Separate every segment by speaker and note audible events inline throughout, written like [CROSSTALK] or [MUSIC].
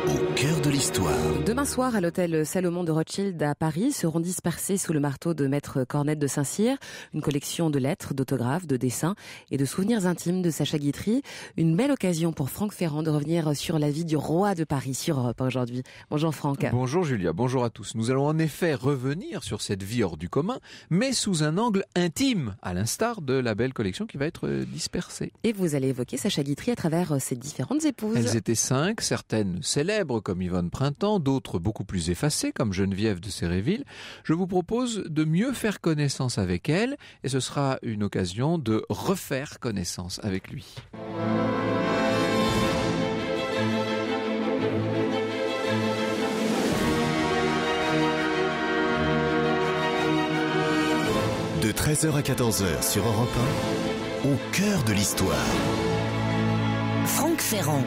Speaker 1: 1 au cœur de l'histoire.
Speaker 2: Demain soir, à l'hôtel Salomon de Rothschild à Paris, seront dispersés sous le marteau de Maître Cornette de Saint-Cyr une collection de lettres, d'autographes, de dessins et de souvenirs intimes de Sacha Guitry. Une belle occasion pour Franck Ferrand de revenir sur la vie du roi de Paris sur Europe aujourd'hui. Bonjour Franck.
Speaker 1: Bonjour Julia, bonjour à tous. Nous allons en effet revenir sur cette vie hors du commun, mais sous un angle intime, à l'instar de la belle collection qui va être euh, dispersée.
Speaker 2: Et vous allez évoquer Sacha Guitry à travers euh, ses différentes épouses. Elles
Speaker 1: étaient cinq, certaines célèbres comme Yvonne Printemps, d'autres beaucoup plus effacées comme Geneviève de Séréville. je vous propose de mieux faire connaissance avec elle et ce sera une occasion de refaire connaissance avec lui. De 13h à 14h sur Europe 1, au cœur de l'histoire.
Speaker 3: Franck Ferrand.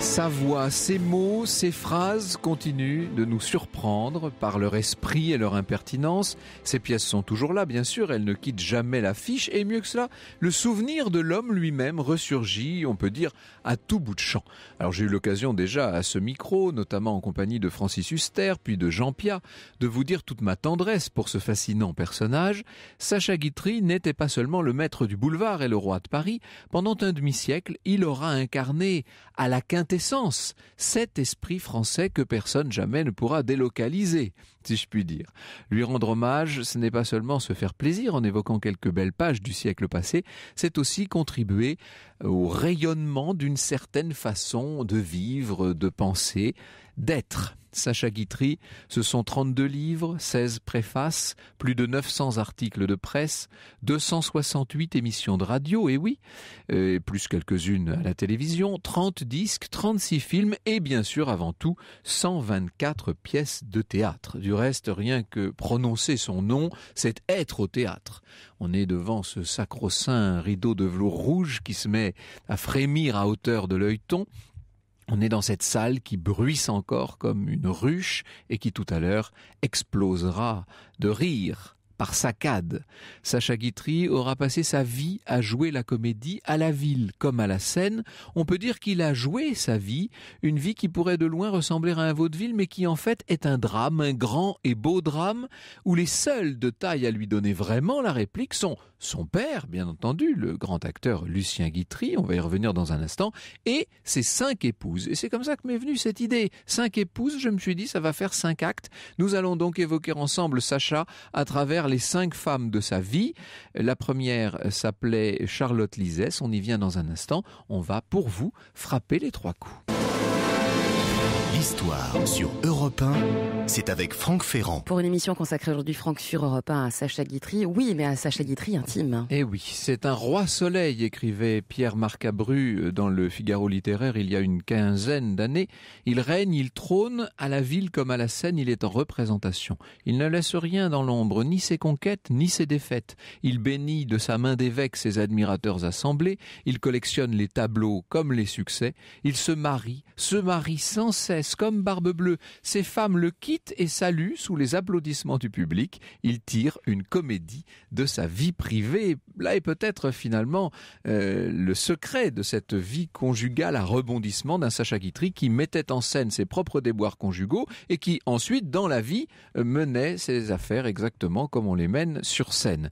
Speaker 1: Sa voix, ses mots, ses phrases continuent de nous surprendre par leur esprit et leur impertinence. Ces pièces sont toujours là, bien sûr, elles ne quittent jamais l'affiche, et mieux que cela, le souvenir de l'homme lui-même ressurgit, on peut dire, à tout bout de champ. Alors j'ai eu l'occasion déjà à ce micro, notamment en compagnie de Francis Huster, puis de Jean Pia, de vous dire toute ma tendresse pour ce fascinant personnage. Sacha Guitry n'était pas seulement le maître du boulevard et le roi de Paris, pendant un demi-siècle, il aura incarné à la quinte Essence, cet esprit français que personne jamais ne pourra délocaliser, si je puis dire. Lui rendre hommage, ce n'est pas seulement se faire plaisir en évoquant quelques belles pages du siècle passé, c'est aussi contribuer au rayonnement d'une certaine façon de vivre, de penser, d'être. Sacha Guitry, ce sont 32 livres, 16 préfaces, plus de 900 articles de presse, 268 émissions de radio, et oui, euh, plus quelques-unes à la télévision, 30 disques, 36 films, et bien sûr, avant tout, 124 pièces de théâtre. Du reste, rien que prononcer son nom, c'est être au théâtre. On est devant ce sacro-saint rideau de velours rouge qui se met à frémir à hauteur de l'œilleton, on est dans cette salle qui bruisse encore comme une ruche et qui tout à l'heure explosera de rire par saccade, Sacha Guitry aura passé sa vie à jouer la comédie à la ville comme à la scène. On peut dire qu'il a joué sa vie, une vie qui pourrait de loin ressembler à un vaudeville mais qui en fait est un drame, un grand et beau drame où les seuls de taille à lui donner vraiment la réplique sont son père, bien entendu, le grand acteur Lucien Guitry, on va y revenir dans un instant, et ses cinq épouses. Et c'est comme ça que m'est venue cette idée. Cinq épouses, je me suis dit, ça va faire cinq actes. Nous allons donc évoquer ensemble Sacha à travers les cinq femmes de sa vie. La première s'appelait Charlotte Lisès, on y vient dans un instant. On va pour vous frapper les trois coups. Histoire sur Europe 1, c'est avec Franck Ferrand.
Speaker 2: Pour une émission consacrée aujourd'hui, Franck, sur Europe 1 à Sacha Guitry. Oui, mais à Sacha Guitry intime. Eh
Speaker 1: oui, c'est un roi soleil, écrivait Pierre Marcabru euh, dans le Figaro littéraire il y a une quinzaine d'années. Il règne, il trône, à la ville comme à la scène, il est en représentation. Il ne laisse rien dans l'ombre, ni ses conquêtes, ni ses défaites. Il bénit de sa main d'évêque ses admirateurs assemblés, il collectionne les tableaux comme les succès, il se marie, se marie sans cesse comme Barbe Bleue. Ces femmes le quittent et saluent sous les applaudissements du public. Il tire une comédie de sa vie privée. Là est peut-être finalement euh, le secret de cette vie conjugale à rebondissement d'un Sacha Guitry qui mettait en scène ses propres déboires conjugaux et qui ensuite, dans la vie, euh, menait ses affaires exactement comme on les mène sur scène.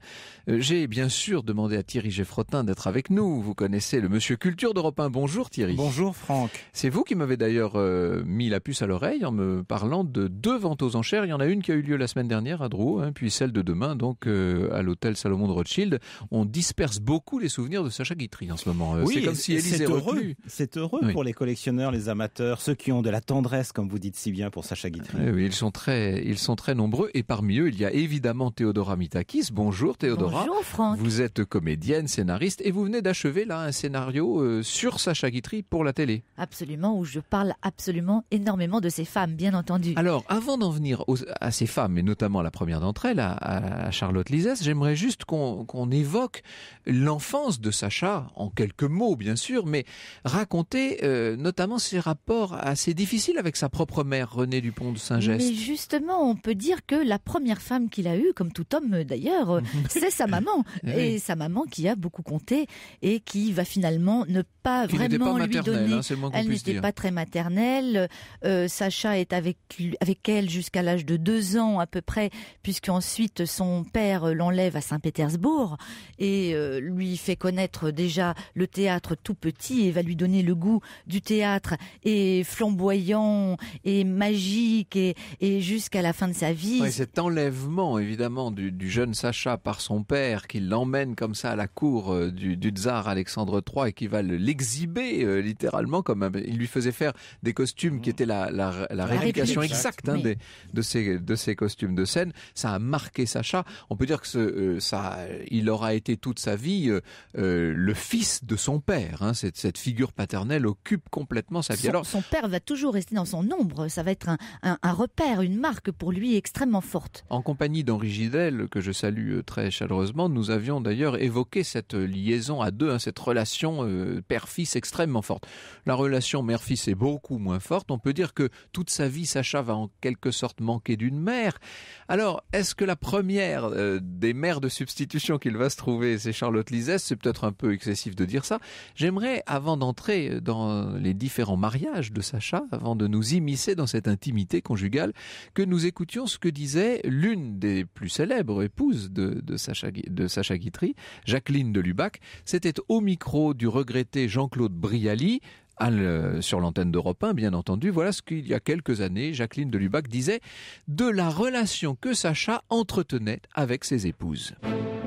Speaker 1: Euh, j'ai bien sûr demandé à Thierry Geffrotin d'être avec nous. Vous connaissez le monsieur culture d'Europe 1. Bonjour Thierry. Bonjour Franck. C'est vous qui m'avez d'ailleurs mis la puce à l'oreille en me parlant de deux ventes aux enchères. Il y en a une qui a eu lieu la semaine dernière à Drouot, hein, puis celle de demain, donc euh, à l'hôtel Salomon de Rothschild. On disperse beaucoup les souvenirs de Sacha Guitry en ce moment. Euh, oui, c'est comme si Élise heureux. C'est heureux pour les collectionneurs, les amateurs, ceux qui ont de la tendresse, comme vous dites si bien, pour Sacha Guitry. Eh oui, ils sont très, ils sont très nombreux, et parmi eux, il y a évidemment Théodora Mitakis. Bonjour Théodora. Bonjour Franck. Vous êtes comédienne, scénariste, et vous venez d'achever là un scénario euh, sur Sacha Guitry pour la télé.
Speaker 4: Absolument, où je parle absolument et énormément de ces femmes, bien entendu. Alors,
Speaker 1: avant d'en venir à ces femmes, et notamment la première d'entre elles, à, Charlotte Lisès, j'aimerais juste qu'on évoque l'enfance de Sacha, en quelques mots bien sûr, mais raconter euh, notamment ses rapports assez difficiles avec sa propre mère, Renée Dupont de saint geste Mais
Speaker 4: justement, on peut dire que la première femme qu'il a eue, comme tout homme d'ailleurs, [LAUGHS] c'est sa maman. Et sa maman qui a beaucoup compté et qui va finalement ne pas vraiment lui donner. Hein, elle n'était pas très maternelle. Euh, Sacha est avec, avec elle jusqu'à l'âge de deux ans à peu près, puisque ensuite son père l'enlève à Saint-Pétersbourg et euh, lui fait connaître déjà le théâtre tout petit et va lui donner le goût du théâtre et flamboyant et magique et, jusqu'à la fin de sa vie.
Speaker 1: cet enlèvement évidemment du, jeune Sacha par son père qui l'emmène comme ça à la cour euh, du, tsar Alexandre III et qui va l'exhiber littéralement comme il lui faisait faire des costumes qui mmh. étaient c'était la, la, réplication exacte hein, de, ces, de costumes de scène. Ça a marqué Sacha. On peut dire que ce, euh, ça, il aura été toute sa vie euh, euh, le fils de son père. Hein. Cette, cette, figure paternelle occupe complètement sa vie. Son, Alors,
Speaker 4: son père va toujours rester dans son ombre. Ça va être un, repère, une marque pour lui extrêmement forte.
Speaker 1: En compagnie d'Henri Gidel, que je salue très chaleureusement, nous avions d'ailleurs évoqué cette liaison à deux, hein, cette relation père-fils extrêmement forte. La relation mère-fils est beaucoup moins forte. On peut dire que toute sa vie, Sacha va en quelque sorte manquer d'une mère. Alors, est-ce que la première euh, des mères de substitution qu'il va se trouver, c'est Charlotte Lisès C'est peut-être un peu excessif de dire ça. J'aimerais, avant d'entrer dans les différents mariages de Sacha, avant de nous immiscer dans cette intimité conjugale, que nous écoutions ce que disait l'une des plus célèbres épouses de, de Sacha, de Sacha Guitry, Jacqueline de Lubac. C'était au micro du regretté Jean-Claude Brialy, euh, sur l'antenne d'Europe 1, bien entendu. Voilà ce qu'il y a quelques années, Jacqueline de Lubac disait de la relation que Sacha entretenait avec ses épouses.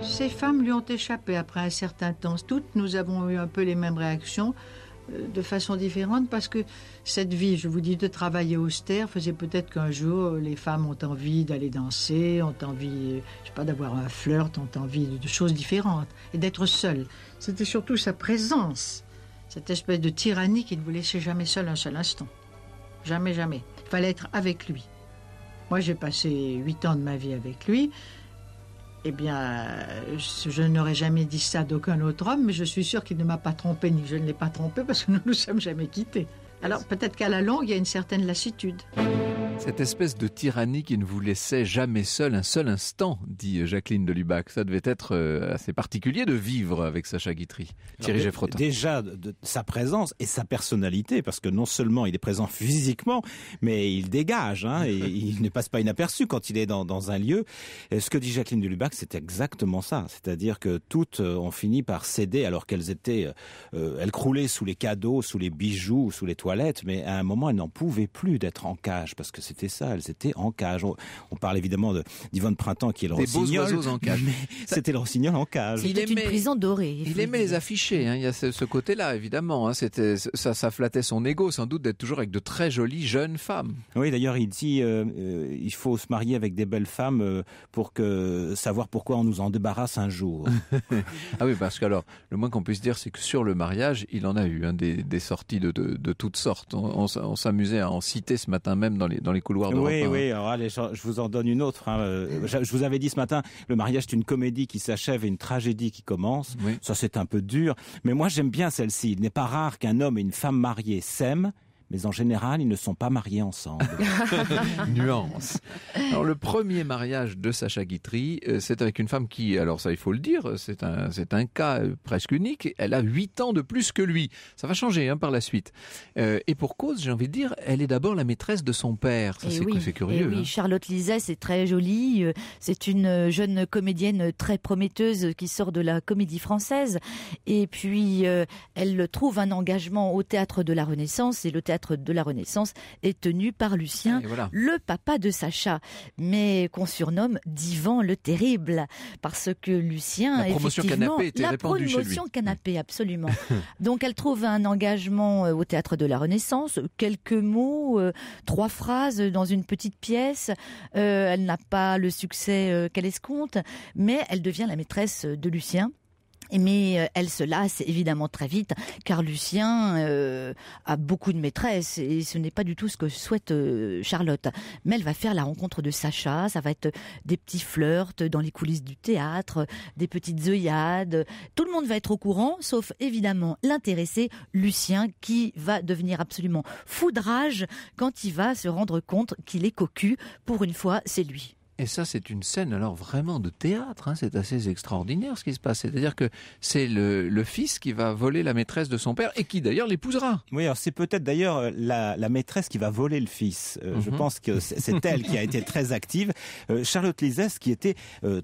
Speaker 4: Ces femmes lui ont échappé après un certain temps. Toutes, nous avons eu un peu les mêmes réactions euh, de façon différente parce que cette vie, je vous dis, de travailler austère faisait peut-être qu'un jour euh, les femmes ont envie d'aller danser, ont envie, je pas, d'avoir un flirt, ont envie de choses différentes et d'être seules. C'était surtout sa présence cette espèce de tyrannie qui ne vous laissait jamais seul un seul instant. Jamais, jamais. Il fallait être avec lui. Moi, j'ai passé huit ans de ma vie avec lui. Eh bien, euh, je n'aurais jamais dit ça d'aucun autre homme, mais je suis sûre qu'il ne m'a pas trompée, ni que je ne l'ai pas trompé, parce que nous ne nous sommes jamais quittés. Alors, peut-être qu'à la longue, il y a une certaine lassitude.
Speaker 1: Cette espèce de tyrannie qui ne vous laissait jamais seul un seul instant, dit Jacqueline de Lubac. Ça devait être euh, assez particulier de vivre avec Sacha Guitry, Thierry Geffrotin. Déjà, sa présence et sa personnalité, parce
Speaker 5: que non seulement il est présent physiquement, mais il dégage, hein, et [LAUGHS] il ne passe pas inaperçu quand il est dans, un lieu. ce que dit Jacqueline de Lubac, c'est exactement ça. C'est-à-dire que toutes euh, ont fini par céder, alors qu'elles étaient, euh, elles croulaient sous les cadeaux, sous les bijoux, sous les toilettes, mais à un moment, elles n'en pouvaient plus d'être en cage, parce que c'est c'était ça, elles étaient en cage. On,
Speaker 1: parle évidemment d'Yvonne Printemps qui est le Des rossignol. en cage. C'était le rossignol en cage.
Speaker 5: Il aimait, une
Speaker 4: prison dorée. Il, aimait
Speaker 1: les afficher, hein. il y a ce, côté-là évidemment. Hein. c'était ça, ça flattait son ego sans doute d'être toujours avec de très jolies jeunes femmes. Oui d'ailleurs il dit euh, euh, il faut se marier avec des belles femmes euh, pour que savoir pourquoi on nous en débarrasse un jour. [LAUGHS] ah oui parce que alors le moins qu'on puisse dire c'est que sur le mariage il en a eu hein, des, sorties de, de, toutes sortes. On, s'amusait à en citer ce matin même dans les, dans les oui, oui.
Speaker 5: allez, je vous en donne une autre. Hein, euh, je vous avais dit ce matin, le mariage est une comédie qui s'achève et une tragédie qui commence. Ça, c'est un peu dur. Mais moi, j'aime bien celle-ci. Il n'est pas rare qu'un homme et une femme mariés s'aiment mais en général, ils ne sont pas mariés ensemble.
Speaker 2: [LAUGHS]
Speaker 1: [LAUGHS] Nuance. Alors, le premier mariage de Sacha Guitry, euh, c'est avec une femme qui, alors ça, il faut le dire, c'est un, c'est un cas euh, presque unique. Elle a 8 ans de plus que lui. Ça va changer hein, par la suite. Euh, et pour cause, j'ai envie de dire, elle est d'abord la maîtresse de son père. Ça, eh c'est, curieux. Eh oui, hein.
Speaker 4: Charlotte Lizet, c'est très jolie. C'est une jeune comédienne très prometteuse qui sort de la comédie française. Et puis, elle trouve un engagement au théâtre de la Renaissance et le théâtre de la Renaissance est tenu par Lucien, le papa de Sacha, mais qu'on surnomme Divan le Terrible, parce que Lucien, la canapé la promotion absolument. [LAUGHS] Donc elle trouve un engagement euh, au théâtre de la Renaissance, quelques mots, euh, trois phrases dans une petite pièce. Euh, elle n'a pas le succès qu'elle escompte, mais elle devient la maîtresse de Lucien mais euh, elle se lasse évidemment très vite, car Lucien euh, a beaucoup de maîtresses et ce n'est pas du tout ce que souhaite euh, Charlotte. Mais elle va faire la rencontre de Sacha, ça va être des petits flirts dans les coulisses du théâtre, des petites œillades. Tout le monde va être au courant, sauf évidemment l'intéressé, Lucien, qui va devenir absolument foudrage quand il va se rendre compte qu'il est cocu. Pour une fois, c'est
Speaker 1: lui. Et ça, c'est une scène alors vraiment de théâtre. Hein. C'est assez extraordinaire ce qui se passe. C'est-à-dire que c'est le, fils qui va voler la maîtresse de son père et qui d'ailleurs l'épousera. Oui, alors c'est peut-être
Speaker 5: d'ailleurs euh, la, maîtresse qui va voler le fils. Euh, je mhm. pense que c'est elle qui a été très active. Euh, Charlotte Lizès qui était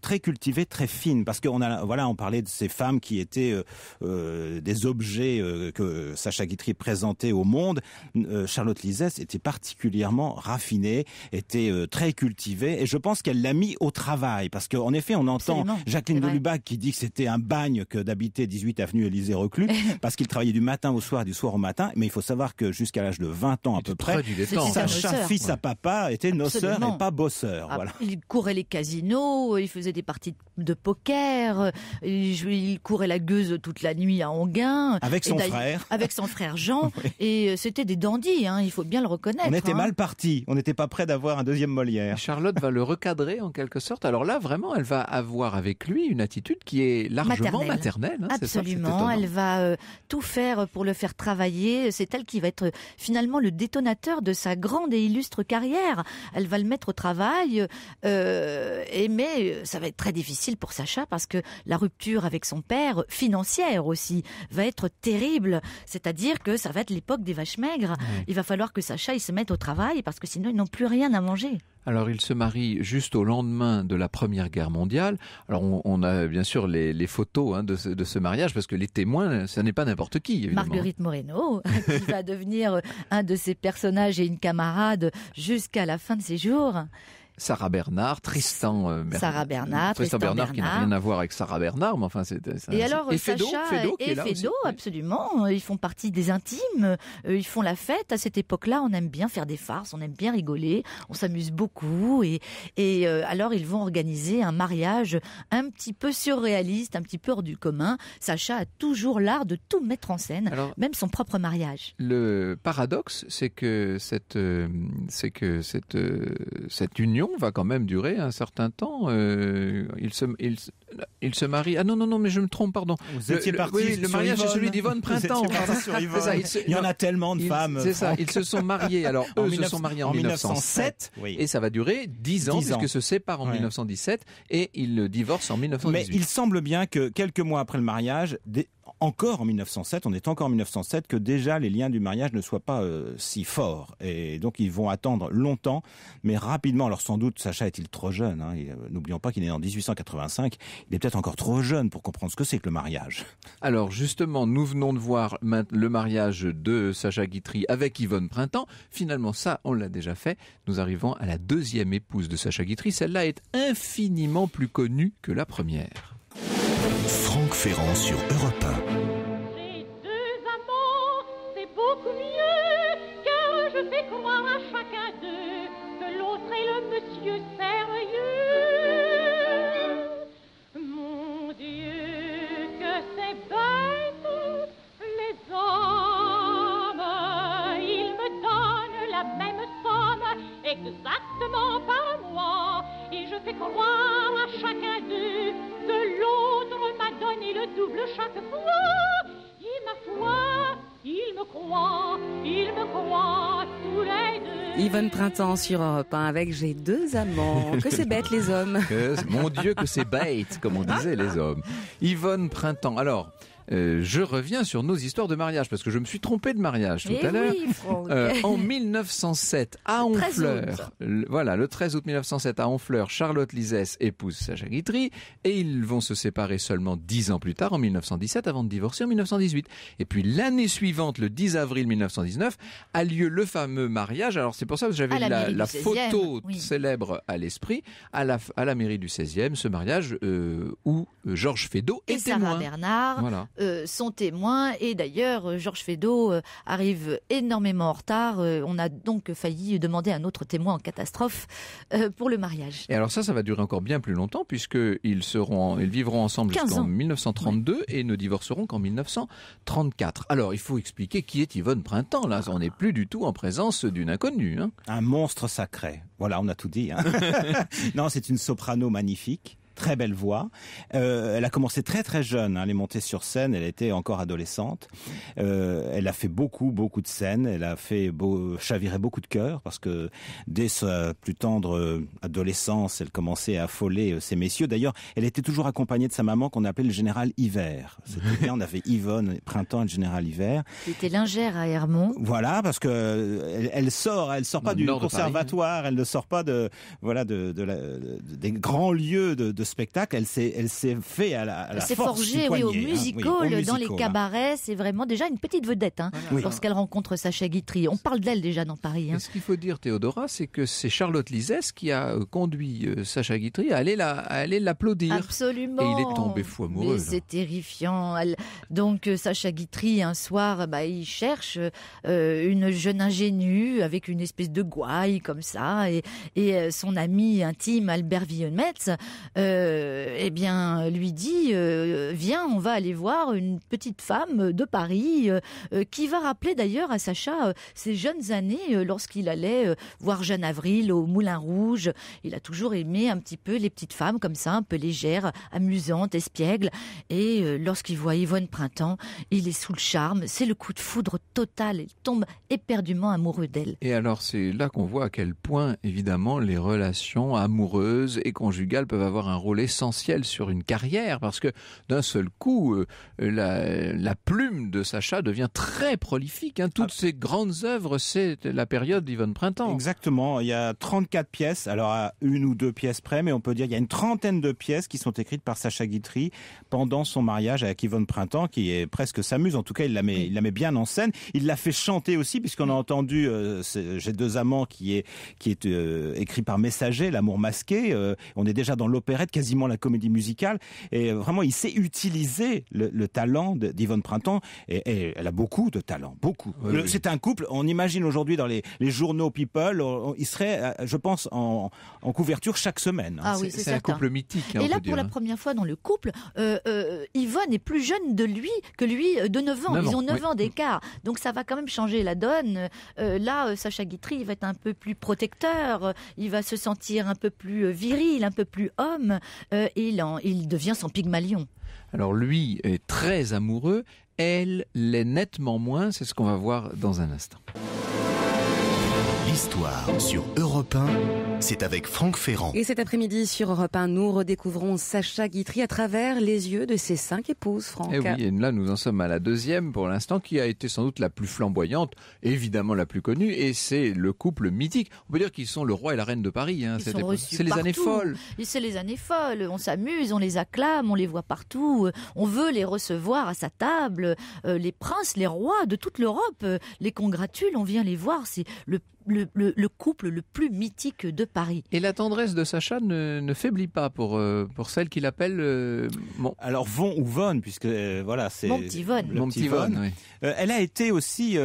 Speaker 5: très cultivée, très fine, parce qu'on a voilà, on parlait de ces femmes qui étaient des objets que Sacha Guitry présentait au monde. Charlotte Lizès était particulièrement raffinée, était très cultivée, et je pense qu'elle l'a mis au travail. Parce qu'en effet, on entend Jacqueline Jacqueline Delubac qui dit que c'était un bagne que d'habiter 18 avenue Élysée Reclus, [LAUGHS] parce qu'il travaillait du matin au soir, du soir au matin. Mais il faut savoir que jusqu'à l'âge de 20 ans à peu près, Sacha, fils à papa, était noceur et pas bosseur. Ah, voilà.
Speaker 4: Il courait les casinos, il faisait des parties de poker, euh, il courait la gueuse toute la nuit à Anguin. Avec son frère. Avec son frère Jean. [LAUGHS] Et euh, c'était des dandies hein, il faut bien le reconnaître. On était hein. mal
Speaker 1: parti. on n'était pas prêt d'avoir un deuxième Molière. Charlotte va le recadrer en quelque sorte. Alors là, vraiment, elle va avoir avec lui une attitude qui est largement maternelle. Hein, Absolument, elle
Speaker 4: va euh, tout faire pour le faire travailler. C'est elle qui va être finalement le détonateur de sa grande et illustre carrière. Elle va le mettre au travail, euh, mais euh, ça va être très difficile pour Sacha parce que la rupture avec son père, financière aussi, va être terrible. C'est-à-dire que ça va être l'époque des vaches maigres. Il va falloir que Sacha il se mette au travail parce que sinon ils n'ont plus rien à manger.
Speaker 1: Alors il se marie juste au lendemain de la Première Guerre mondiale. Alors on, a bien sûr les, photos hein, de, ce, mariage parce que les témoins, ce n'est pas n'importe qui. Marguerite
Speaker 4: Moreno, [LAUGHS] qui va devenir un de ses personnages et une camarade jusqu'à la fin de ses jours.
Speaker 1: Sarah Bernard, Tristan euh, Bernard. Sarah Bernard, Tristan, Bernard, qui n'a rien à voir avec Sarah Bernard, mais enfin c'est. Et alors Sacha et Fedo
Speaker 4: absolument, euh, ils font partie des intimes, euh, ils font la fête. À cette époque-là, on aime bien faire des farces, on aime bien rigoler, on s'amuse beaucoup et et alors ils vont organiser un mariage un petit peu surréaliste, un petit peu hors du commun. Sacha a toujours l'art de tout mettre en scène, même son propre mariage.
Speaker 1: Le paradoxe, c'est que cette, c'est que cette cette union va quand même durer un certain temps. Euh, il se, il se marie. Ah non, non, non, mais je me trompe, pardon. Vous étiez parti. Oui, le mariage est celui d'Yvonne Printemps. Ça, il, il y en a tellement de femmes. C'est ça, ils se sont mariés. Alors, [LAUGHS] eux se sont mariés en, 1907. Et ça va durer 10 ans, puisque se séparent en 1917 et ils divorcent en 1918. Mais il semble bien que quelques mois après le
Speaker 5: mariage, encore en 1907, on est encore en 1907, que déjà les liens du mariage ne soient pas euh, si forts. Et donc ils vont attendre longtemps, mais rapidement. Alors sans doute, Sacha est-il trop jeune. Hein, euh, n'oublions pas qu'il est né en 1885 il est peut-être encore trop jeune pour comprendre ce que c'est que le mariage.
Speaker 1: Alors justement, nous venons de voir le mariage de Sacha Guitry avec Yvonne Printemps. Finalement, ça, on l'a déjà fait. Nous arrivons à la deuxième épouse de Sacha Guitry. Celle-là est infiniment plus connue que la première. Franck Ferrand
Speaker 3: sur Europe 1. je fais croire à chacun d'eux que l'autre est le monsieur sérieux. exactement par moi et je fais croire à chacun d'eux que l'autre m'a donné le double chaque fois. Il ma foi, il me croit, il me croit, tous les
Speaker 2: deux. Yvonne Printemps sur Europe hein, avec J'ai deux amants. Que c'est bête les hommes. mon Dieu, que c'est bête, comme on disait les hommes. Yvonne Printemps.
Speaker 1: Alors, euh, je reviens sur nos histoires de mariage, parce que je me suis trompé de mariage tout eh à l'heure. Euh, en 1907, à Honfleur, voilà, le 13 août 1907, à Honfleur, Charlotte Lisès épouse Sacha Guitry, et ils vont se séparer seulement dix ans plus tard, en 1917, avant de divorcer en 1918. Et puis l'année suivante, le 10 avril 1919, a lieu le fameux mariage. Alors c'est pour ça que j'avais la, photo célèbre à l'esprit, à la, à la mairie du 16e, ce mariage euh, où Georges Feydeau
Speaker 4: est et Bernard, euh, Son témoin Et d'ailleurs, euh, Georges Feydeau euh, arrive énormément en retard. on a donc failli demander un autre témoin en catastrophe pour le mariage. Et
Speaker 1: alors ça, ça va durer encore bien plus longtemps puisque ils seront, ils vivront ensemble jusqu'en 1932 et ne divorceront qu'en 1934. Alors il faut expliquer qui est Yvonne Printemps. Là, on n'est plus du tout en présence d'une inconnue. Hein. Un monstre sacré. Voilà, on a tout dit. Hein. [LAUGHS]
Speaker 5: non, c'est une soprano magnifique très belle voix. Euh, elle a commencé très très jeune, à hein, elle monter sur scène, elle était encore adolescente. Euh, elle a fait beaucoup beaucoup de scènes, elle a fait chavirer beaucoup de cœurs parce que dès sa plus tendre euh, adolescence, elle commençait à affoler ces messieurs. D'ailleurs, elle était toujours accompagnée de sa maman qu'on appelait le général Hiver. C'était [LAUGHS] on avait Yvonne printemps et le général Hiver.
Speaker 4: Elle était lingère à Hermont.
Speaker 5: Voilà, parce que elle, elle sort, elle sort pas du conservatoire, elle ne sort pas de voilà de, des grands lieux de, de spectacle, elle s'est, elle s'est fait à la, à la force forgée, hein, au musical, dans les
Speaker 4: cabarets. C'est vraiment déjà une petite vedette hein, lorsqu'elle rencontre Sacha Guitry. On parle d'elle déjà dans Paris. Hein.
Speaker 1: Ce qu'il faut dire, Théodora, c'est que c'est Charlotte Lisès qui a euh, conduit euh,
Speaker 4: Sacha Guitry à
Speaker 1: aller, la, aller l'applaudir. Absolument. Et il est tombé fou amoureux. c'est
Speaker 4: terrifiant. Donc euh, Sacha Guitry, un soir, bah, il cherche une jeune ingénue avec une espèce de gouaille comme ça. Et, et son ami intime, Albert Vionnet, euh, eh bien, lui dit euh, Viens, on va aller voir une petite femme de Paris euh, qui va rappeler d'ailleurs à Sacha ses jeunes années lorsqu'il allait voir Jeanne Avril au Moulin Rouge. Il a toujours aimé un petit peu les petites femmes comme ça, un peu légères, amusantes, espiègles. Et lorsqu'il voit Yvonne Printemps, il est sous le charme. C'est le coup de foudre total. Il tombe éperdument amoureux d'elle.
Speaker 1: Et alors, c'est là qu'on voit à quel point, évidemment, les relations amoureuses et conjugales peuvent avoir un rôle l'essentiel essentiel sur une carrière parce que d'un seul coup, euh, la, plume de Sacha devient très prolifique. Hein. Toutes ces ah. grandes œuvres, c'est la période d'Yvonne Printemps. Exactement. Il y a 34 pièces, alors à une ou deux pièces
Speaker 5: près, mais on peut dire il y a une trentaine de pièces qui sont écrites par Sacha Guitry pendant son mariage avec Yvonne Printemps, qui est presque s'amuse. En tout cas, il la met, il la met bien en scène. Il l'a fait chanter aussi, puisqu'on a entendu euh, J'ai deux amants qui est, qui est euh, écrit par Messager, L'amour masqué. on est déjà dans l'opérette quasiment la comédie musicale. Et vraiment, il sait utiliser le, talent d'Yvonne Printemps. Et, elle a beaucoup de talent, beaucoup. C'est un couple, on imagine aujourd'hui dans les, journaux People, il serait, euh, je pense, en, couverture chaque
Speaker 1: semaine.
Speaker 4: Hein. Ah c'est un couple
Speaker 5: mythique. Hein, et là, pour la hein.
Speaker 4: première fois dans le couple, euh, euh, Yvonne est plus jeune de lui que lui de 9 ans. Ils ont 9 ans d'écart. Donc ça va quand même changer la donne. là, Sacha Guitry, il va être un peu plus protecteur. Il va se sentir un peu plus viril, un peu plus homme. Euh, il, il devient son Pygmalion.
Speaker 1: Alors lui est très amoureux, elle l'est nettement moins, c'est ce qu'on va voir dans un instant l'histoire sur Europe 1, c'est avec Franck Ferrand.
Speaker 2: Et cet après-midi sur Europe 1, nous redécouvrons Sacha Guitry à travers les yeux de ses cinq épouses, Franck. Et eh oui,
Speaker 1: et là nous en sommes à la deuxième pour l'instant qui a été sans doute la plus flamboyante, évidemment la plus connue, et c'est le couple mythique. On peut dire qu'ils sont le roi et la reine de Paris. Hein, c'est les années folles.
Speaker 4: C'est les années folles, on s'amuse, on les acclame, on les voit partout, on veut les recevoir à sa table, euh, les princes, les rois de toute l'Europe, euh, les congratulent, on vient les voir, c'est le le, couple le plus mythique de Paris. Et la tendresse de Sacha
Speaker 1: ne, faiblit pas pour, euh, pour celle qu'il appelle. bon. Euh, alors, Von ou Vonne, puisque euh,
Speaker 5: voilà, c'est. Mon petit Vonne. elle a été aussi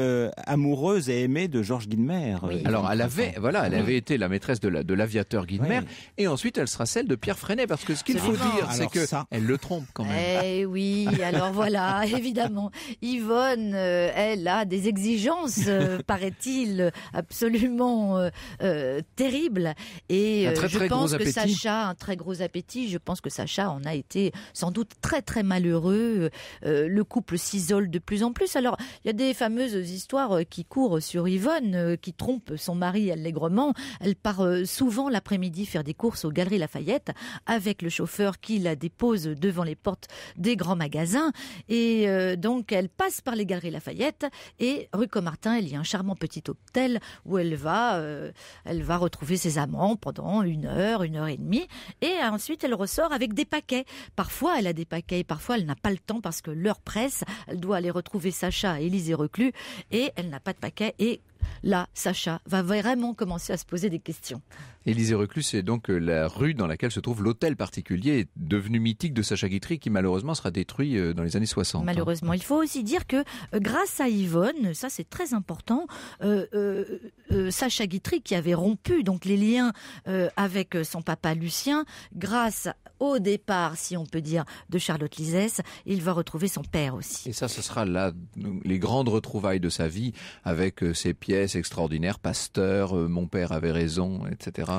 Speaker 5: amoureuse et aimée de
Speaker 1: Georges Guilmer. Alors, elle avait, voilà, elle avait été la maîtresse de, l'aviateur Guilmer. Et ensuite, elle sera celle de Pierre Freinet. Parce que ce qu'il faut dire, c'est que elle le trompe quand même. Eh
Speaker 4: oui, alors voilà, [LAUGHS] évidemment. Yvonne, elle a des exigences, paraît-il, absolument absolument euh, euh, terrible. Et euh, je pense que Sacha, un très gros appétit, je pense que Sacha en a été sans doute très très malheureux. le couple s'isole de plus en plus. Alors, il y a des fameuses histoires qui courent sur Yvonne, qui trompe son mari allègrement. Elle part souvent l'après-midi faire des courses aux Galeries Lafayette avec le chauffeur qui la dépose devant les portes des grands magasins. Et donc, elle passe par les Galeries Lafayette et rue Comartin, il y a un charmant petit hôtel où elle elle va, euh, elle va retrouver ses amants pendant une heure, une heure et demie, et ensuite elle ressort avec des paquets. Parfois elle a des paquets, parfois elle n'a pas le temps parce que l'heure presse. Elle doit aller retrouver Sacha et Élise et Reclus, et elle n'a pas de paquets. Et là, Sacha va vraiment commencer à se poser des questions.
Speaker 1: Élisée Reclus, c'est donc euh, la rue dans laquelle se trouve l'hôtel particulier, devenu mythique de Sacha Guitry, qui malheureusement sera détruit euh, dans les années 60. Hein. Malheureusement.
Speaker 4: Il faut aussi dire que euh, grâce à Yvonne, ça c'est très important, Sacha Guitry, qui avait rompu donc les liens avec son papa Lucien, grâce au départ, si on peut dire, de Charlotte Lisès, il va retrouver son père aussi.
Speaker 1: Et ça, ce sera là les grandes retrouvailles de sa vie avec ses pièces extraordinaire, Pasteur, euh, mon père avait raison, etc.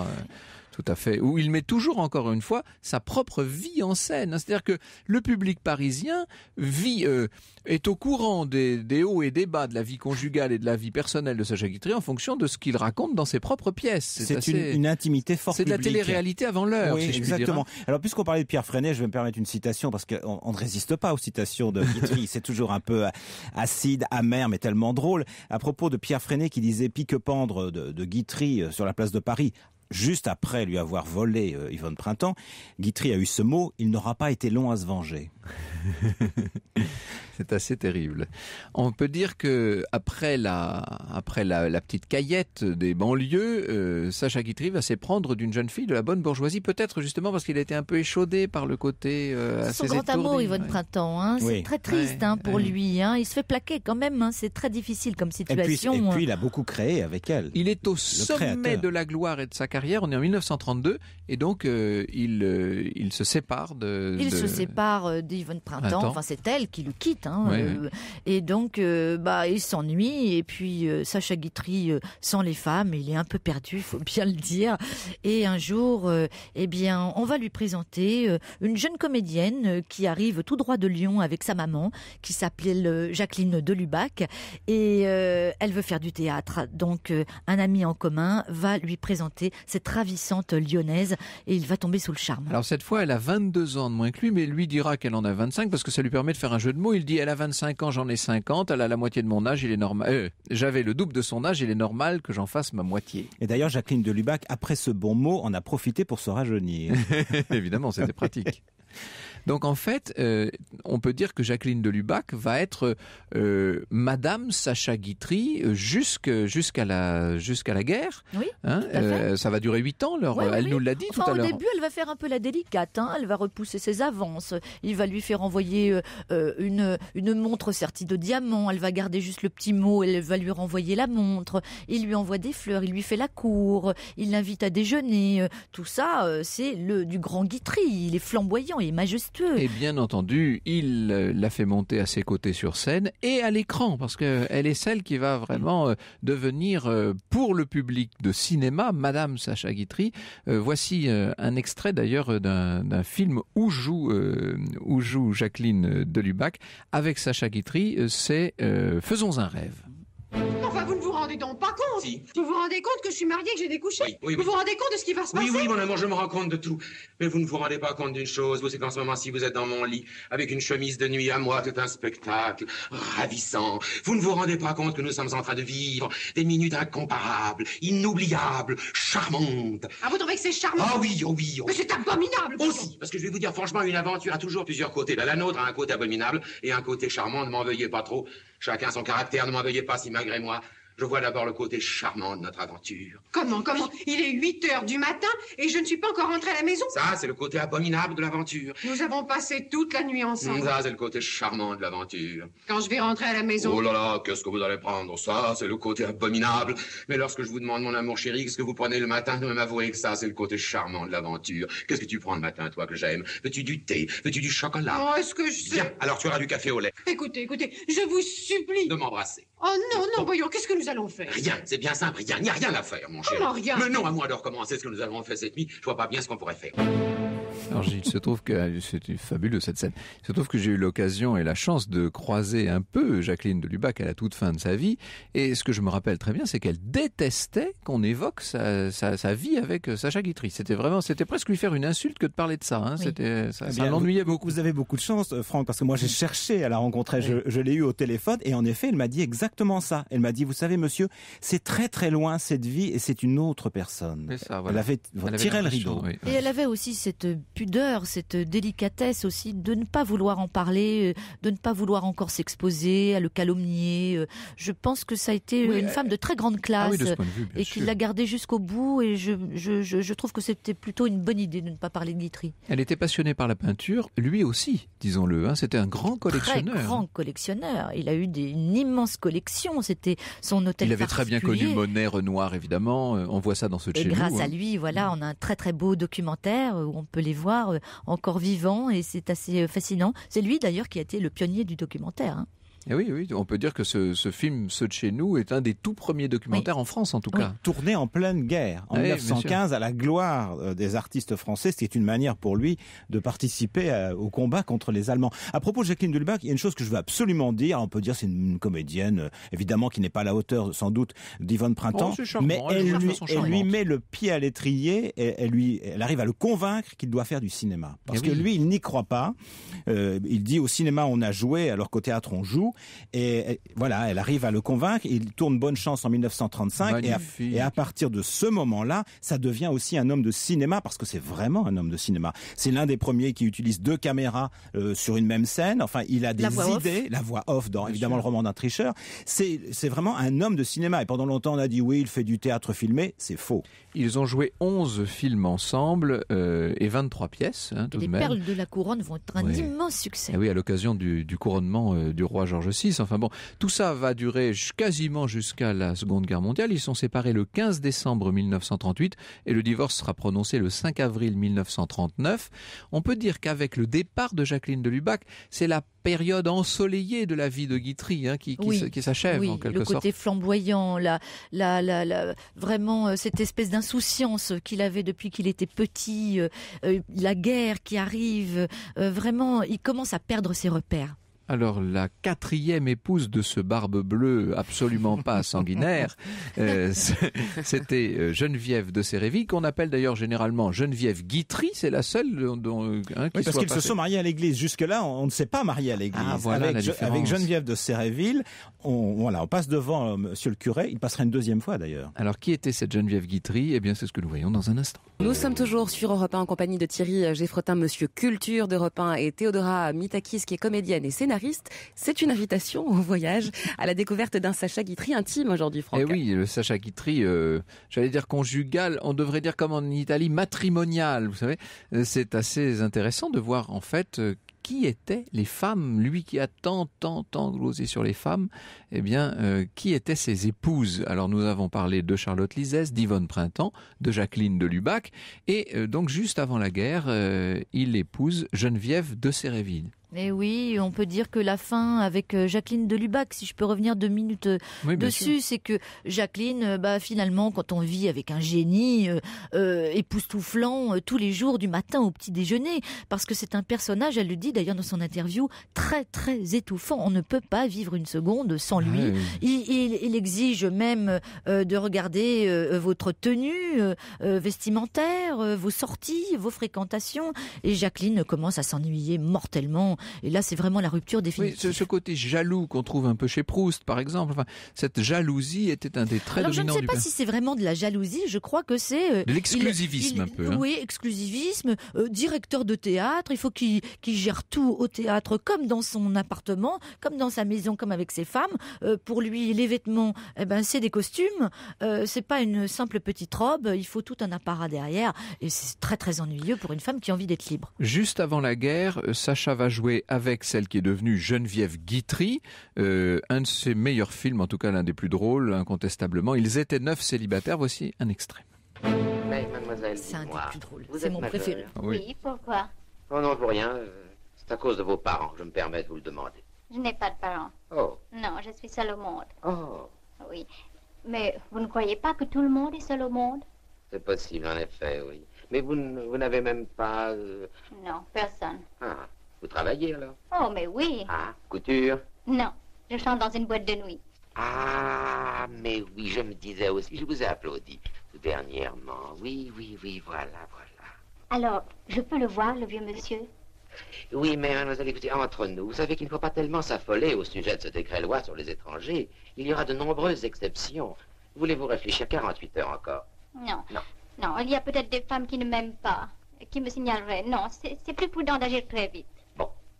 Speaker 1: Tout à fait. Où il met toujours, encore une fois, sa propre vie en scène. Hein, c'est-à-dire que le public parisien vit, euh, est au courant des, hauts et des bas de la vie conjugale et de la vie personnelle de Sacha Guitry en fonction de ce qu'il raconte dans ses propres pièces. C'est une, intimité forte. C'est de la télé-réalité avant l'heure. Oui, exactement.
Speaker 5: Hein. Alors, puisqu'on parlait de Pierre Freinet, je vais me permettre une citation parce qu'on ne résiste pas aux citations de Guitry. [LAUGHS] C'est toujours un peu euh, acide, amer, mais tellement drôle. À propos de Pierre Freinet qui disait pique-pendre de, de Guitry euh, sur la place de Paris juste après lui avoir volé euh,
Speaker 1: Yvonne Printemps, Guitry a eu ce mot, il n'aura pas été long à se venger. [LAUGHS] [LAUGHS] C'est assez terrible. On peut dire que après la, après la, petite caillette des banlieues, euh, Sacha Guitry va s'éprendre d'une jeune fille de la bonne bourgeoisie, peut-être justement parce qu'il a été un peu échaudé par le côté euh, Son grand amour, Yvonne
Speaker 4: Printemps, hein. c'est très triste hein, pour lui. Hein. il se fait plaquer quand même, c'est très difficile comme situation. Et puis,
Speaker 1: il a beaucoup créé avec elle. Il est au sommet de la gloire et de sa carrière on est en 1932 et donc euh, euh, il, se sépare de. Il se
Speaker 4: sépare euh, d'Yvonne Printemps. Enfin, c'est elle qui le quitte. Hein, Et donc, bah, il s'ennuie. Et puis Sacha Guitry sans les femmes, il est un peu perdu, il faut bien le dire. Et un jour, eh bien, on va lui présenter une jeune comédienne qui arrive tout droit de Lyon avec sa maman, qui s'appelle Jacqueline Delubac, et elle veut faire du théâtre. Donc, un ami en commun va lui présenter cette ravissante lyonnaise et il va tomber sous le charme. Alors
Speaker 1: cette fois, elle a 22 ans de moins que lui, mais lui dira qu'elle en a 25 parce que ça lui permet de faire un jeu de mots. Il dit elle a 25 ans, j'en ai 50, elle a la moitié de mon âge, il est normal. Euh, j'avais le double de son âge, il est normal que j'en fasse ma moitié. Et d'ailleurs, Jacqueline de Lubac, après ce bon mot, en a profité pour se rajeunir.
Speaker 4: [LAUGHS] Évidemment, c'était
Speaker 1: pratique. [LAUGHS] Donc en fait, euh, on peut dire que Jacqueline de Lubac va être euh, Madame Sacha Guitry euh, jusqu'à la la guerre. Oui. Hein, ça va durer huit ans. Leur, elle nous l'a dit tout à l'heure. Au début,
Speaker 4: elle va faire un peu la délicate. Hein. elle va repousser ses avances. Il va lui faire envoyer une une montre sertie de diamants. Elle va garder juste le petit mot. Elle va lui renvoyer la montre. Il lui envoie des fleurs. Il lui fait la cour. Il l'invite à déjeuner. Tout ça, c'est du grand Guitry. Il est flamboyant il est majestueux. Et
Speaker 1: bien entendu, il euh, l'a fait monter à ses côtés sur scène et à l'écran, parce qu'elle est celle qui va mm. vraiment euh, devenir, euh, pour le public de cinéma, Madame Sacha Guitry. Voici un extrait d'ailleurs d'un film où joue, où joue Jacqueline Delubac avec Sacha Guitry. C'est Faisons un rêve.
Speaker 6: Ah, vous ne vous rendez donc pas compte si. Vous vous rendez compte que je suis mariée, que j'ai découché oui, oui, Vous vous rendez compte de ce qui va se passer Oui, oui, mon amour, je me rends compte de tout. Mais vous ne vous rendez pas compte d'une chose, vous, savez qu'en ce moment si vous êtes dans mon lit, avec une chemise de nuit à moi, c'est un spectacle ravissant. Vous ne vous rendez pas compte que nous sommes en train de vivre des minutes incomparables, inoubliables, charmantes.
Speaker 3: Ah, vous trouvez que c'est charmant Ah oui,
Speaker 6: oh oui, oh. Mais c'est abominable oh Aussi, parce que je vais vous dire franchement, une aventure a toujours plusieurs côtés. Là, la nôtre a un côté abominable et un côté charmant, ne m'en veuillez pas trop. Chacun son caractère, ne m'en veuillez pas si malgré moi, je vois d'abord le côté charmant de notre aventure. Comment, comment Il est 8 heures du matin et je ne suis pas encore rentrée à la maison. Ça, c'est le côté abominable de l'aventure. Nous
Speaker 3: avons passé toute la nuit ensemble. Ça,
Speaker 6: c'est le côté charmant de l'aventure.
Speaker 3: Quand je vais rentrer à la maison. Oh
Speaker 6: là là, qu'est-ce que vous allez prendre Ça, c'est le côté abominable. Mais lorsque je vous demande, mon amour chéri, qu'est-ce que vous prenez le matin Vous m'avouez que ça, c'est le côté charmant de l'aventure. Qu'est-ce que tu prends le matin, toi, que j'aime Veux-tu du thé Veux-tu du chocolat Oh,
Speaker 3: est-ce que je sais
Speaker 6: alors tu auras du café au lait.
Speaker 3: Écoutez, écoutez, je
Speaker 6: vous supplie. De m'embrasser.
Speaker 3: Oh non, non, voyons, qu'est-ce que nous Rien,
Speaker 6: c'est bien simple, rien. Il n'y a rien à faire, mon cher. Comment rien Mais non, à moi de recommencer ce que nous avons fait cette nuit, je vois pas bien ce qu'on pourrait faire.
Speaker 1: Alors, il se trouve que c'est fabuleux cette scène. Il se trouve que j'ai eu l'occasion et la chance de croiser un peu Jacqueline de Lubac à la toute fin de sa vie. Et ce que je me rappelle très bien, c'est qu'elle détestait qu'on évoque sa, vie avec euh, Sacha Guitry. C'était vraiment, c'était presque lui faire une insulte que de parler de ça. Hein. C'était, ça, eh
Speaker 5: beaucoup. Vous avez beaucoup de chance, euh, Franck, parce que moi j'ai cherché à la rencontrer. Je, l'ai eu au téléphone et en effet, elle m'a dit exactement ça. Elle m'a dit, vous savez, monsieur, c'est très très loin cette vie et c'est une autre personne. Elle avait, tiré le rideau. Et
Speaker 4: elle avait aussi cette pudeur, cette délicatesse aussi de ne pas vouloir en parler, euh, de ne pas vouloir encore s'exposer, à le calomnier. Euh. Je pense que ça a été euh, une femme de très grande ah classe et qu'il l'a gardée jusqu'au bout. Et je, je, je, trouve que c'était plutôt une bonne idée de ne pas parler de Guitry.
Speaker 1: Elle était passionnée par la peinture, lui aussi, disons-le. Hein, c'était un grand collectionneur. un grand
Speaker 4: collectionneur. Il a eu des, une immense collection. C'était son hôtel. Il avait très bien connu
Speaker 1: Monet, Renoir, évidemment. On voit ça dans ce Et Grâce à hein.
Speaker 4: lui, voilà, on a un très très beau documentaire où on peut les voir voir euh, encore vivant et c'est assez euh, fascinant. C'est lui d'ailleurs qui a été le pionnier du documentaire. Hein.
Speaker 1: Eh oui, oui, on peut dire que ce, film Ce de chez nous est un des tout premiers documentaires en France, en tout cas. Tourné en pleine guerre,
Speaker 4: en 1915,
Speaker 1: eh à la gloire euh, des artistes français,
Speaker 5: est une manière pour lui de participer euh, au combat contre les Allemands. À propos de Jacqueline Dulbach, il y a une chose que je veux absolument dire. On peut dire c'est une, comédienne, euh, évidemment, qui n'est pas à la hauteur, sans doute, d'Yvonne Printemps, oh, mais elle, lui, met le pied à l'étrier et elle, lui, elle arrive à le convaincre qu'il doit faire du cinéma. Eh Parce que lui, il n'y croit pas. il dit au cinéma on a joué alors qu'au théâtre on joue. Et voilà, elle arrive à le convaincre. Il tourne Bonne Chance en 1935. Et à, et à, partir de ce moment-là, ça devient aussi un homme de cinéma parce que c'est vraiment un homme de cinéma. C'est l'un des premiers qui utilise deux caméras euh, sur une même scène. Enfin, il a des idées, la voix off dans évidemment le roman d'un tricheur. C'est vraiment un homme de cinéma. Et pendant longtemps, on a dit
Speaker 1: oui, il fait du théâtre filmé. C'est faux. Ils ont joué 11 films ensemble euh, et 23 pièces. Hein, les perles
Speaker 4: de la couronne vont être un immense succès.
Speaker 1: oui, à l'occasion du, couronnement euh, du roi Georges Enfin bon, tout ça va durer quasiment jusqu'à la Seconde Guerre mondiale. Ils sont séparés le 15 décembre 1938 et le divorce sera prononcé le 5 avril 1939. On peut dire qu'avec le départ de Jacqueline de Lubac, c'est la période ensoleillée de la vie de Guitry hein, qui, s'achève en quelque sorte. Le côté
Speaker 4: flamboyant, vraiment euh, cette espèce d'insouciance qu'il avait depuis qu'il était petit, euh, euh, la guerre qui arrive, vraiment il commence à perdre ses repères.
Speaker 1: Alors la quatrième épouse de ce barbe bleue absolument pas [LAUGHS] sanguinaire, euh, c'était euh, Geneviève de Séréville, qu'on appelle d'ailleurs généralement Geneviève Guitry, c'est la seule dont... Hein, parce qu'ils se sont
Speaker 5: mariés à l'église. Jusque-là, on ne s'est pas marié à l'église. Ah, avec, avec, Geneviève de Séréville, on, passe devant euh, Monsieur le curé, il passera une deuxième fois
Speaker 1: d'ailleurs. Alors qui était cette Geneviève Guitry Eh bien c'est ce que nous voyons dans un instant.
Speaker 2: Nous sommes toujours sur Europe 1 en compagnie de Thierry Geffretin, Monsieur Culture d'Europe 1 et Théodora Mitakis qui est comédienne et scénariste. C'est une invitation au voyage à la découverte d'un Sacha Guitry intime aujourd'hui,
Speaker 1: Franck. Eh oui, le Sacha Guitry, euh, j'allais dire conjugal, on devrait dire comme en Italie matrimonial, vous savez. Euh, c'est assez intéressant de voir en fait qui étaient les femmes Lui qui a tant, tant, tant glosé sur les femmes, eh bien, euh, qui étaient ses épouses Alors, nous avons parlé de Charlotte Lisès, d'Yvonne Printemps, de Jacqueline de Lubac, et euh, donc, juste avant la guerre, euh, il épouse Geneviève de Séréville.
Speaker 4: Et eh oui, on peut dire que la fin avec euh, Jacqueline Delubac, si je peux revenir deux minutes euh, dessus, c'est que Jacqueline, euh, bah finalement, quand on vit avec un génie époustouflant tous les jours du matin au petit déjeuner, parce que c'est un personnage, elle le dit d'ailleurs dans son interview, très très étouffant. On ne peut pas vivre une seconde sans lui. Ah il, exige même de regarder votre tenue vestimentaire, vos sorties, vos fréquentations. Et Jacqueline commence à s'ennuyer mortellement et là, c'est vraiment la rupture définitive.
Speaker 1: Oui, ce, côté jaloux qu'on trouve un peu chez Proust, par exemple. Enfin, cette jalousie était un des traits dominants du. Je ne sais pas si c'est
Speaker 4: vraiment de la jalousie. Je crois que c'est euh, l'exclusivisme un peu. Hein. Oui, exclusivisme. Euh, directeur de théâtre, il faut qu'il gère tout au théâtre, comme dans son appartement, comme dans sa maison, comme avec ses femmes. Euh, pour lui, les vêtements, eh ben, c'est des costumes. c'est pas une simple petite robe. Il faut tout un apparat derrière, et c'est très très ennuyeux pour une femme qui a envie d'être libre.
Speaker 1: Juste avant la guerre, Sacha va jouer avec celle qui est devenue Geneviève Guitry, euh, un de ses meilleurs films, en tout cas l'un des plus drôles, incontestablement. Ils étaient neuf célibataires, voici un extrême
Speaker 3: c'est un des plus c'est mon préféré. Oui. pourquoi Oh non, pour rien, euh, c'est à cause de vos parents, je me permets de vous le demander. Je n'ai pas de parents. Oh. Non, je suis seule au monde. Oh. Oui. Mais vous ne croyez pas que tout le monde est seul au monde C'est possible, en effet, oui. Mais vous, n'avez même pas... Euh, non, personne. Ah. Vous travaillez alors Oh, mais oui. Ah, couture Non, je chante dans une boîte de nuit. Ah, mais oui, je me disais aussi, je vous ai applaudi dernièrement. Oui, oui, oui, voilà, voilà. Alors, je peux le voir, le vieux monsieur oui, mais mademoiselle, écoutez, entre nous, vous savez qu'il ne faut pas tellement s'affoler au sujet de ce décret-loi sur les étrangers. Il y aura de nombreuses exceptions. Voulez-vous réfléchir 48 heures encore Non. Non. Non, il y a peut-être des femmes qui ne m'aiment pas, qui me signaleraient. Non, c'est plus prudent d'agir très vite.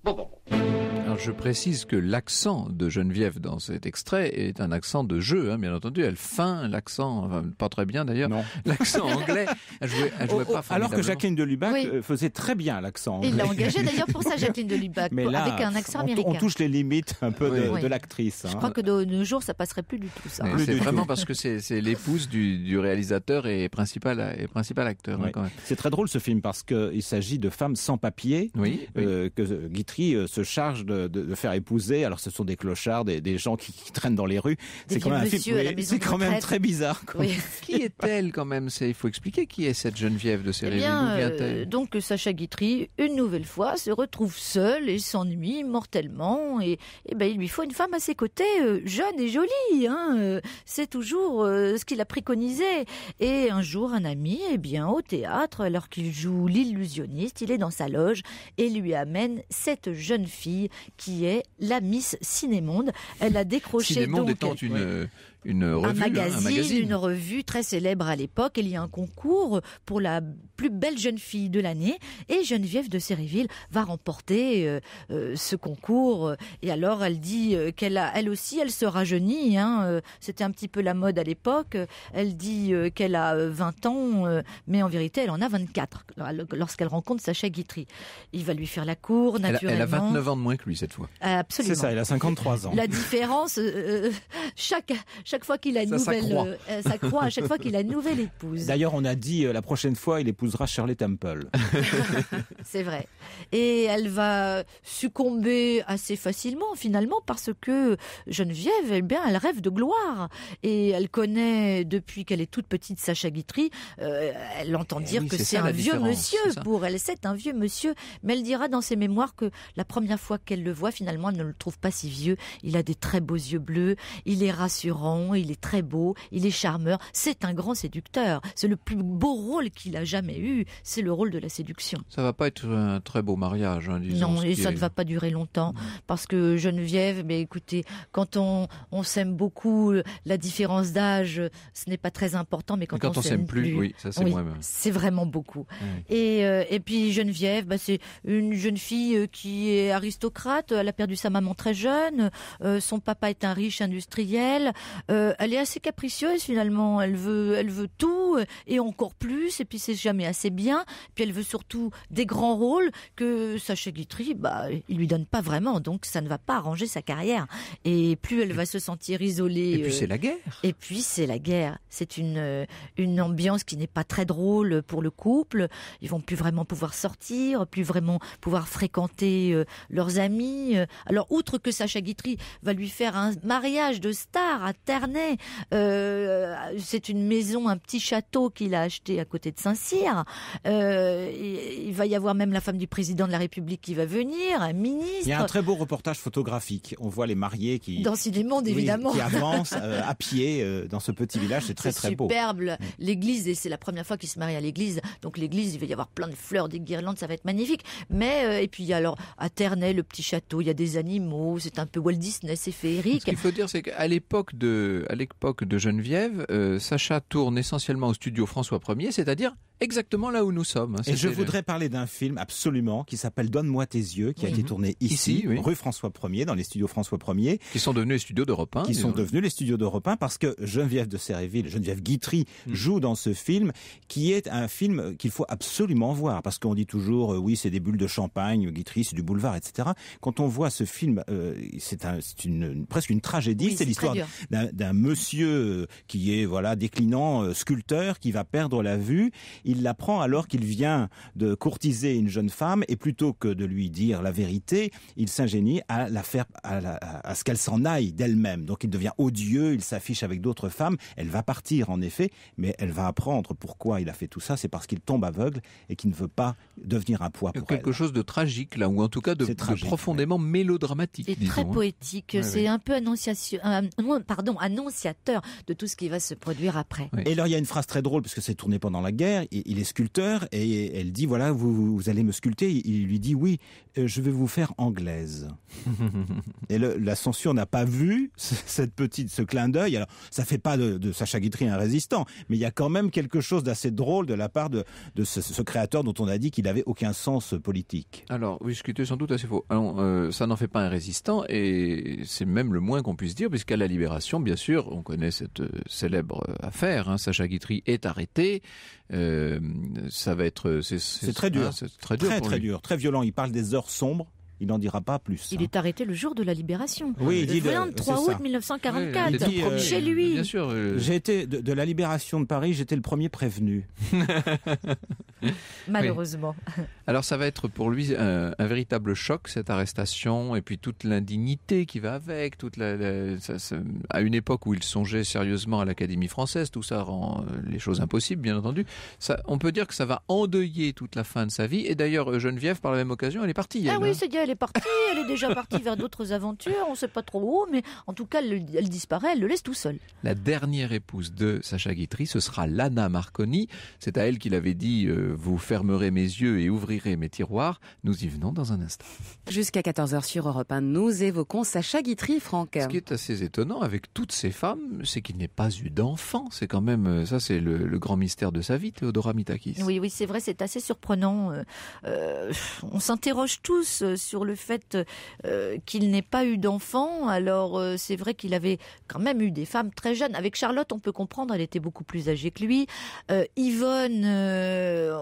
Speaker 3: Bom,
Speaker 1: bom, bom. je précise que l'accent de Geneviève dans cet extrait est un accent de jeu, hein, bien entendu. Elle feint l'accent, pas très bien d'ailleurs, [LAUGHS] l'accent anglais. Elle jouait, pas alors que Jacqueline de Lubac
Speaker 4: euh,
Speaker 5: faisait très bien l'accent anglais. Il l'a engagée d'ailleurs pour ça, [LAUGHS] Jacqueline de Lubac, avec un accent américain. On touche les limites un peu de, l'actrice. Je hein. crois que
Speaker 4: de nos jours, ça passerait plus du tout ça. C'est vraiment parce
Speaker 1: que c'est l'épouse du, réalisateur et principal, et principal acteur. Hein, c'est très drôle ce film parce qu'il
Speaker 5: s'agit de femmes sans papier euh, que Guitry euh, se charge de de, faire épouser.
Speaker 1: Alors ce sont des clochards, des, des gens qui, traînent dans les rues. C'est quand, même, quand même très bizarre. [LAUGHS] qui est-elle quand même C'est il faut expliquer qui est cette Geneviève de série. Eh euh,
Speaker 4: donc Sacha Guitry, une nouvelle fois, se retrouve seul et s'ennuie mortellement. Et, eh ben il lui faut une femme à ses côtés, euh, jeune et jolie. Hein. Euh, c'est toujours ce qu'il a préconisé. Et un jour, un ami, eh bien au théâtre, alors qu'il joue l'illusionniste, il est dans sa loge et lui amène cette jeune fille qui est la Miss Cinémonde. Elle a décroché donc une,
Speaker 1: euh, une revue, hein, un magazine, une
Speaker 4: revue très célèbre à l'époque. Il y a un concours pour la plus belle jeune fille de l'année et Geneviève de Séréville va remporter euh, euh, ce concours. Et alors elle dit euh, qu'elle a, elle aussi, elle se rajeunit. Hein. C'était un petit peu la mode à l'époque. Elle dit qu'elle a 20 ans, mais en vérité elle en a 24 lorsqu'elle rencontre Sacha Guitry. Il va lui faire la cour naturellement. Elle a, 29 ans
Speaker 1: de moins que lui cette fois. Absolument. C'est ça, elle
Speaker 4: a 53 ans. La différence, chaque chaque fois qu'il a une nouvelle, euh, euh, ça, à chaque fois qu'il a une nouvelle épouse.
Speaker 5: D'ailleurs, on a dit euh, la prochaine fois, il épousera Shirley Temple. [LAUGHS]
Speaker 4: c'est vrai. Et elle va succomber assez facilement finalement parce que Geneviève, eh bien, elle rêve de gloire et elle connaît depuis qu'elle est toute petite Sacha Guitry. elle entend eh dire que c'est un vieux monsieur pour elle. C'est un vieux monsieur, mais elle dira dans ses mémoires que la première fois qu'elle le voit, finalement, elle ne le trouve pas si vieux. Il a des très beaux yeux bleus, il est rassurant il est très beau, il est charmeur, c'est un grand séducteur. C'est le plus beau rôle qu'il a jamais eu, c'est le rôle de la séduction.
Speaker 1: Ça va pas être un très beau mariage, hein, disons. Non, et ça ne va
Speaker 4: pas durer longtemps, parce que Geneviève, mais écoutez, quand on, on s'aime beaucoup, euh, la différence d'âge, ce n'est pas très important, mais quand, on, s'aime plus, oui, ça c'est vraiment beaucoup. Et, euh, et puis Geneviève, bah, c'est une jeune fille euh, qui est aristocrate, elle a perdu sa maman très jeune, son papa est un riche industriel, euh, elle est assez capricieuse finalement. Elle veut, elle veut tout euh, et encore plus. Et puis c'est jamais assez bien. Puis elle veut surtout des grands rôles que Sacha Guitry, bah, il lui donne pas vraiment. Donc ça ne va pas arranger sa carrière. Et plus elle va se sentir isolée. Et puis euh, c'est la guerre. Et puis c'est la guerre. C'est une une ambiance qui n'est pas très drôle pour le couple. Ils vont plus vraiment pouvoir sortir, plus vraiment pouvoir fréquenter leurs amis. Alors outre que Sacha Guitry va lui faire un mariage de star à terre euh, c'est une maison, un petit château qu'il a acheté à côté de Saint-Cyr. Euh, il, va y avoir même la femme du président de la République qui va venir, un ministre.
Speaker 5: Il y a un très beau reportage photographique. On voit les mariés qui dans
Speaker 4: évidemment qui [LAUGHS] avancent euh,
Speaker 5: à pied dans ce petit village. C'est très très beau.
Speaker 4: Superbe. Mm. L'église et c'est la première fois qu'il se marie à l'église. Donc l'église, il va y avoir plein de fleurs, des guirlandes, ça va être magnifique. Mais et puis alors à Ternay, le petit château, il y a des animaux. C'est un peu Walt Disney, c'est féerique. Ce qu'il
Speaker 1: faut dire, c'est qu'à l'époque de euh, à l'époque de Geneviève, euh, Sacha tourne essentiellement au studio François 1er, c'est-à-dire exactement là où nous sommes. Hein, et je voudrais parler
Speaker 5: d'un film absolument qui s'appelle Donne-moi tes yeux, qui a été mhm. tourné ici, rue François 1er, dans les studios François 1er. Qui sont devenus les studios d'Europe 1. Qui sont euh. devenus les studios d'Europe parce que Geneviève de Séréville, Geneviève Guitry mhm. joue dans ce film qui est un film qu'il faut absolument voir parce qu'on dit toujours oui c'est des bulles de champagne, Guitry c'est du boulevard, etc. Quand on voit ce film, c'est une, presque une tragédie, c'est l'histoire d'un monsieur euh, qui est voilà déclinant euh, sculpteur qui va perdre la vue. Il l'apprend alors qu'il vient de courtiser une jeune femme et plutôt que de lui dire la vérité, il s'ingénie à la faire à, ce qu'elle s'en aille d'elle-même. Donc il devient odieux, il s'affiche avec d'autres femmes. Elle va partir en effet, mais elle va apprendre pourquoi il a fait tout ça. C'est parce qu'il tombe aveugle et qu'il ne veut pas
Speaker 1: devenir un poids pour quelque Quelque chose de tragique là, ou en tout cas de, profondément mélodramatique. Et très hein.
Speaker 4: poétique. C'est un peu annonciation, euh, pardon, annonciateur de tout ce qui va se produire après. Et
Speaker 5: alors il y a une phrase très drôle parce que c'est tourné pendant la guerre. Il est sculpteur et elle dit voilà vous, allez me sculpter. Il lui dit oui euh, je vais vous faire anglaise. [LAUGHS] et la censure n'a pas vu cette petite ce clin d'œil. Alors ça fait pas de, Sacha Guitry un résistant, mais il y a quand même quelque chose d'assez drôle de la part de, ce, créateur dont on a dit qu'il n'avait aucun sens politique.
Speaker 1: Alors oui, discutez sans doute assez faux. Alors, euh, ça n'en fait pas un résistant et c'est même le moins qu'on puisse dire puisqu'à la libération bien bien sûr, on connaît cette euh, célèbre euh, affaire. Hein. Sacha Guitry est arrêté. Euh, ça va être, c'est très dur, très très, dur, très violent. Il parle des heures sombres. Il n'en dira pas plus.
Speaker 4: Il est hein. arrêté le jour de la libération. Oui, le 23 août 1944, euh, chez lui. Bien sûr. Euh,
Speaker 5: de, la
Speaker 1: libération de Paris, j'étais le premier prévenu.
Speaker 5: [LAUGHS]
Speaker 4: Malheureusement.
Speaker 1: Alors ça va être pour lui euh, un, véritable choc cette arrestation et puis toute l'indignité qui va avec, toute la, à une époque où il songeait sérieusement à l'Académie française, tout ça rend les choses impossibles bien entendu. on peut dire que ça va endeuiller toute la fin de sa vie et d'ailleurs Geneviève par la même occasion elle est partie. Ah hein
Speaker 4: elle est partie, elle est déjà partie vers d'autres aventures, on ne sait pas trop où, mais en tout cas, elle, disparaît, elle le laisse tout seul.
Speaker 1: La dernière épouse de Sacha Guitry, ce sera Lana Marconi. C'est à elle qu'il avait dit euh, Vous fermerez mes yeux et ouvrirez mes tiroirs. Nous y venons dans un instant.
Speaker 2: Jusqu'à 14h sur Europe 1, nous évoquons Sacha
Speaker 4: Guitry, Franck. Ce qui
Speaker 1: est assez étonnant avec toutes ces femmes, c'est qu'il n'ait pas eu d'enfant. C'est quand même, euh, ça, c'est le, grand mystère de sa vie, Théodora Mitakis.
Speaker 4: Oui, oui, c'est vrai, c'est assez surprenant. Euh, on s'interroge tous sur sur le fait euh, qu'il n'ait pas eu d'enfants Alors euh, c'est vrai qu'il avait quand même eu des femmes très jeunes. Avec Charlotte, on peut comprendre, elle était beaucoup plus âgée que lui. Euh, Yvonne,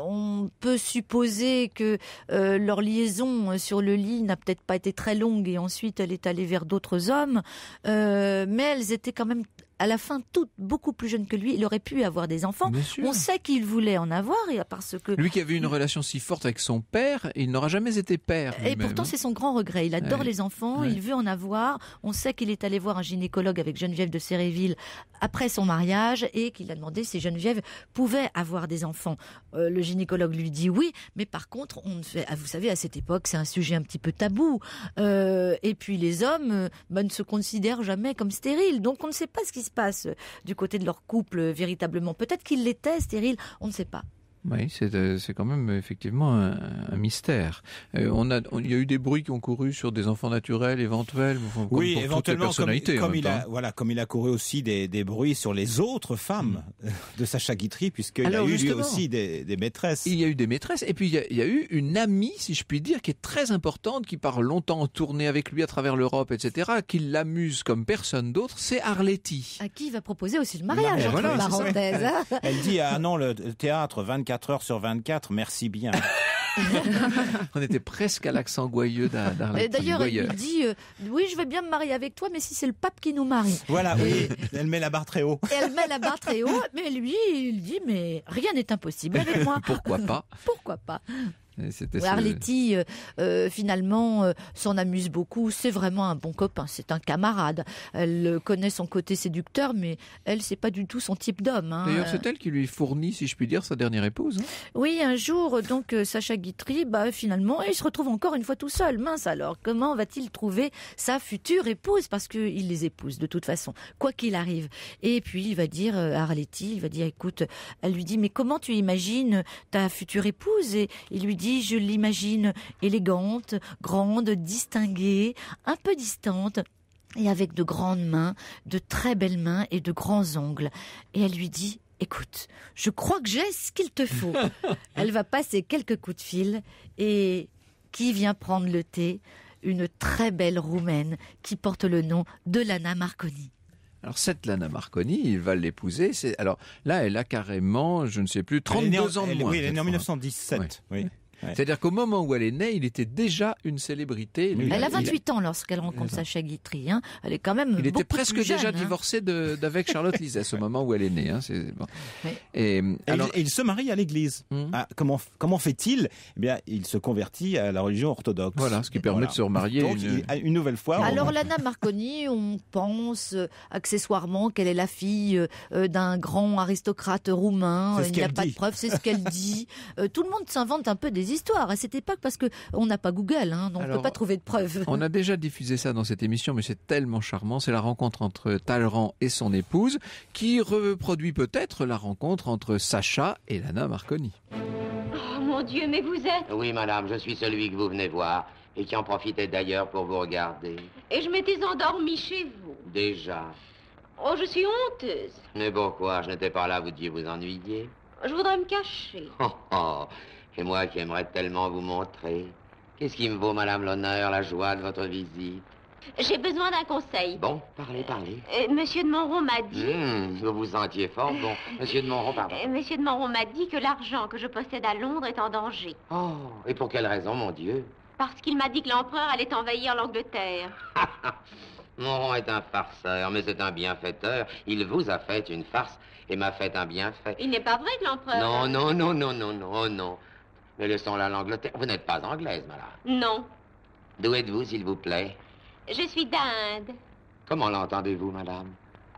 Speaker 4: on peut supposer que leur liaison sur le lit n'a peut-être pas été très longue et ensuite elle est allée vers d'autres hommes. mais elles étaient quand même à la fin, beaucoup plus jeune que lui, il aurait pu avoir des enfants. On sait qu'il voulait en avoir, et parce que lui qui
Speaker 1: avait une relation si forte avec son père, il n'aura jamais été père. Et pourtant, hein. c'est
Speaker 4: son grand regret. Il adore les enfants, il veut en avoir. On sait qu'il est allé voir un gynécologue avec Geneviève de Séréville après son mariage et qu'il a demandé si Geneviève pouvait avoir des enfants. Euh, le gynécologue lui dit oui, mais par contre, on ah, vous savez, à cette époque, c'est un sujet un petit peu tabou. Euh, et puis les hommes euh, bah, ne se considèrent jamais comme stériles, donc on ne sait pas ce qui se passe euh, du côté de leur couple euh, véritablement. Peut-être qu'ils l'étaient, stérile, on ne sait pas.
Speaker 1: Oui, euh, c'est quand même effectivement un, mystère. Euh, on a, il y a eu des bruits qui ont couru sur des enfants naturels éventuels. oui, éventuellement, comme, il a, hein.
Speaker 5: voilà, comme il a couru aussi des, des bruits sur les autres femmes hmm. de Sacha Guitry, puisqu'il y a eu aussi
Speaker 1: des, des, maîtresses. Il y a eu des maîtresses, et puis il y, a, eu une amie, si je puis dire, qui est très importante, qui part longtemps en tournée avec lui à travers l'Europe, etc., qui l'amuse comme personne d'autre, c'est Arletty.
Speaker 4: À qui il va proposer aussi le mariage. Voilà, parenthèses. Hein. Elle dit ah
Speaker 5: non le théâtre 24 24 heures sur 24, merci bien.
Speaker 1: [LAUGHS] On était presque à l'accent goyeux Et
Speaker 5: euh, D'ailleurs, il dit
Speaker 4: euh, Oui, je vais bien me marier avec toi, mais si c'est le pape qui nous marie.
Speaker 1: Voilà, oui. Elle met la barre très haut.
Speaker 4: elle met la barre très haut, mais lui, il dit Mais rien n'est impossible avec moi. [LAUGHS] Pourquoi pas Pourquoi pas
Speaker 3: Arletti
Speaker 4: euh, euh, finalement, euh, s'en amuse beaucoup. C'est vraiment un bon copain, c'est un camarade. Elle connaît son côté séducteur, mais elle, c'est pas du tout son type d'homme. Hein. D'ailleurs, c'est elle
Speaker 1: qui lui fournit, si je puis dire, sa dernière épouse. Hein.
Speaker 4: Oui, un jour, donc, Sacha Guitry, bah, finalement, il se retrouve encore une fois tout seul. Mince alors, comment va-t-il trouver sa future épouse Parce qu'il les épouse, de toute façon, quoi qu'il arrive. Et puis, il va dire à il va dire, écoute, elle lui dit, mais comment tu imagines ta future épouse Et il lui dit, dit, je l'imagine élégante, grande, distinguée, un peu distante, et avec de grandes mains, de très belles mains et de grands ongles. Et elle lui dit, écoute, je crois que j'ai ce qu'il te faut. [LAUGHS] elle va passer quelques coups de fil et qui vient prendre le thé? Une très belle roumaine qui porte le nom de Lana Marconi.
Speaker 1: Alors cette Lana Marconi, il va l'épouser. alors là, elle a carrément, je ne sais plus, 32 ans de moins. Oui, elle est née en 1917. oui. C'est-à-dire qu'au moment où elle est née, il était déjà une célébrité. elle a 28
Speaker 4: ans lorsqu'elle rencontre Sacha Guitry. Hein. Elle est quand même. Il était presque déjà hein.
Speaker 1: divorcé d'avec Charlotte Lisette ce [LAUGHS] moment où elle est née. Hein. Et, alors... il, se marie à l'église. Hmm. Ah, comment comment fait-il Eh bien,
Speaker 5: il se convertit à la religion orthodoxe. Voilà, ce qui permet de se remarier une... une... nouvelle fois. Alors, Lana
Speaker 4: Marconi, on pense euh, accessoirement qu'elle est la fille euh, euh, d'un grand aristocrate roumain. Il n'y a pas de preuve, c'est ce qu'elle dit. [LAUGHS] tout le monde s'invente un peu des histoires à cette époque parce que on n'a pas Google, hein, donc on ne peut pas trouver de preuves. On a
Speaker 1: déjà diffusé ça dans cette émission, mais c'est tellement charmant. C'est la rencontre entre Talleyrand et son épouse qui reproduit peut-être la rencontre entre Sacha et Lana Marconi.
Speaker 3: Oh mon Dieu, mais vous êtes Oui, madame, je suis celui que vous venez voir et qui en profitait d'ailleurs pour vous regarder. Et je m'étais endormie chez vous. Déjà. Oh, je suis honteuse. Mais pourquoi Je n'étais pas là, vous deviez vous ennuyer. Je voudrais me cacher. oh. oh. Et moi qui aimerais tellement vous montrer. Qu'est-ce qui me vaut, madame, l'honneur, la joie de votre visite J'ai besoin d'un conseil. Bon, parlez, parlez. Euh, euh, monsieur de Monron m'a dit... Hmm, vous vous sentiez fort, bon. Euh, monsieur de Monron, pardon. monsieur de Monron m'a dit que l'argent que je possède à Londres est en danger. Oh, et pour quelle raison, mon Dieu Parce qu'il m'a dit que l'empereur allait envahir l'Angleterre. [LAUGHS] Monron est un farceur, mais c'est un bienfaiteur. Il vous a fait une farce et m'a fait un bienfait. Il n'est pas vrai que l'empereur... Non, non, non, non, non, non, non. Vous n'êtes pas anglaise, madame. Non. D'où êtes-vous, s'il vous plaît Je suis d'Inde. Comment l'entendez-vous, madame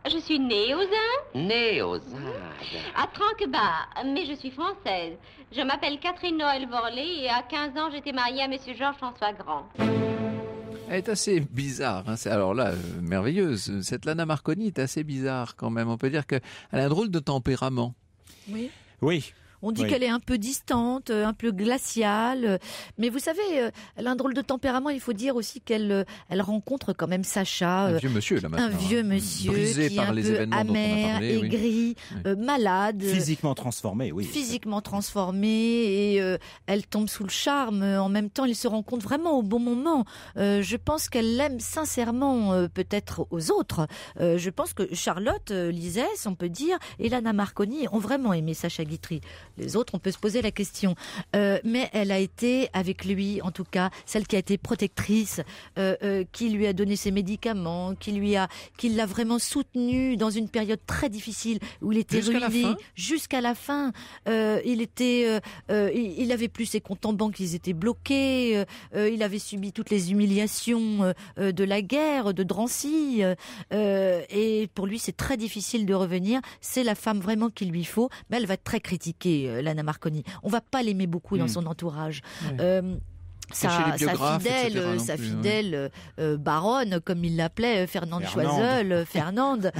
Speaker 3: Je suis née aux Indes. Née aux Indes À Tranquebar, mais je suis française. Je m'appelle Catherine Noël Vorley et à 15 ans, j'étais mariée à Monsieur Georges-François Grand.
Speaker 1: Elle est assez bizarre. Hein. alors là, euh, merveilleuse. Cette Lana Marconi est assez bizarre quand même. On peut dire qu'elle a un drôle de tempérament. Oui. Oui, on dit qu'elle est
Speaker 4: un peu distante, euh, un peu glaciale. Euh, mais vous savez, euh, elle a un drôle de tempérament. Il faut dire aussi qu'elle elle rencontre quand même Sacha. Un vieux monsieur, Un vieux hein. monsieur. Brisé qui par est un peu amer, aigri, malade. Physiquement transformé, oui. Physiquement transformé. Et elle tombe sous le charme. En même temps, ils se rencontre vraiment au bon moment. je pense qu'elle l'aime sincèrement, peut-être aux autres. je pense que Charlotte, Lisès, on peut dire, et Lana Marconi ont vraiment aimé Sacha Guitry les autres, on peut se poser la question. Euh, mais elle a été avec lui, en tout cas, celle qui a été protectrice, euh, euh, qui lui a donné ses médicaments, qui lui a, qui l'a vraiment soutenu dans une période très difficile où il était jusqu'à ruiné jusqu'à la fin. il était, il, avait plus ses comptes en banque, ils étaient bloqués. il avait subi toutes les humiliations de la guerre, de Drancy. et pour lui, c'est très difficile de revenir. C'est la femme vraiment qu'il lui faut, mais elle va être très critiquée euh, Lana Marconi. On va pas l'aimer beaucoup dans hmm. son entourage. Euh, sa, fidèle, sa fidèle euh, baronne, comme il l'appelait, euh, Fernande Choiseul, euh, Fernande,